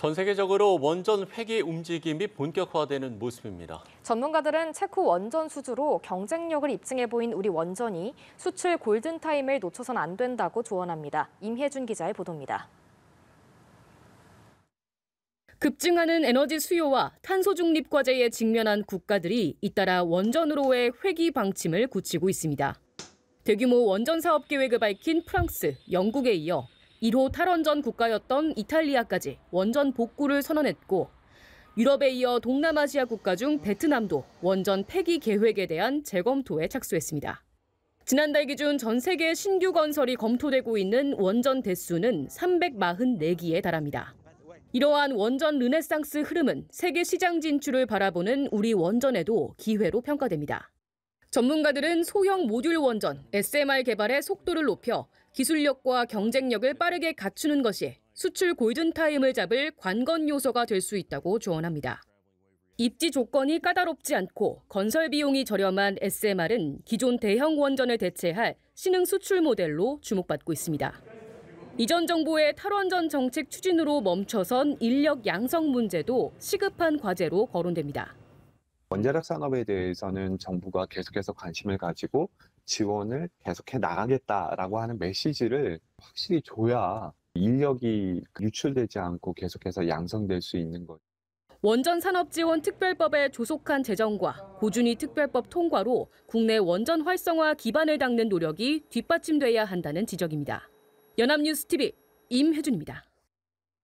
전 세계적으로 원전 회계 움직임이 본격화되는 모습입니다. 전문가들은 체코 원전 수주로 경쟁력을 입증해 보인 우리 원전이 수출 골든타임을 놓쳐선 안 된다고 조언합니다. 임혜준 기자의 보도입니다. 급증하는 에너지 수요와 탄소 중립 과제에 직면한 국가들이 잇따라 원전으로의 회기 방침을 굳히고 있습니다. 대규모 원전 사업 계획을 밝힌 프랑스, 영국에 이어 1호 탈원전 국가였던 이탈리아까지 원전 복구를 선언했고 유럽에 이어 동남아시아 국가 중 베트남도 원전 폐기 계획에 대한 재검토에 착수했습니다. 지난달 기준 전 세계 신규 건설이 검토되고 있는 원전 대수는 344기에 달합니다. 이러한 원전 르네상스 흐름은 세계 시장 진출을 바라보는 우리 원전에도 기회로 평가됩니다. 전문가들은 소형 모듈 원전 SMR 개발의 속도를 높여 기술력과 경쟁력을 빠르게 갖추는 것이 수출 골든타임을 잡을 관건 요소가 될 수 있다고 조언합니다. 입지 조건이 까다롭지 않고 건설 비용이 저렴한 SMR은 기존 대형 원전을 대체할 신흥 수출 모델로 주목받고 있습니다. 이전 정부의 탈원전 정책 추진으로 멈춰선 인력 양성 문제도 시급한 과제로 거론됩니다. 원자력 산업에 대해서는 정부가 계속해서 관심을 가지고 지원을 계속해 나가겠다라고 하는 메시지를 확실히 줘야 인력이 유출되지 않고 계속해서 양성될 수 있는 거죠. 원전 산업 지원 특별법에 조속한 제정과 고준위 특별법 통과로 국내 원전 활성화 기반을 닦는 노력이 뒷받침돼야 한다는 지적입니다. 연합뉴스 TV 임혜준입니다.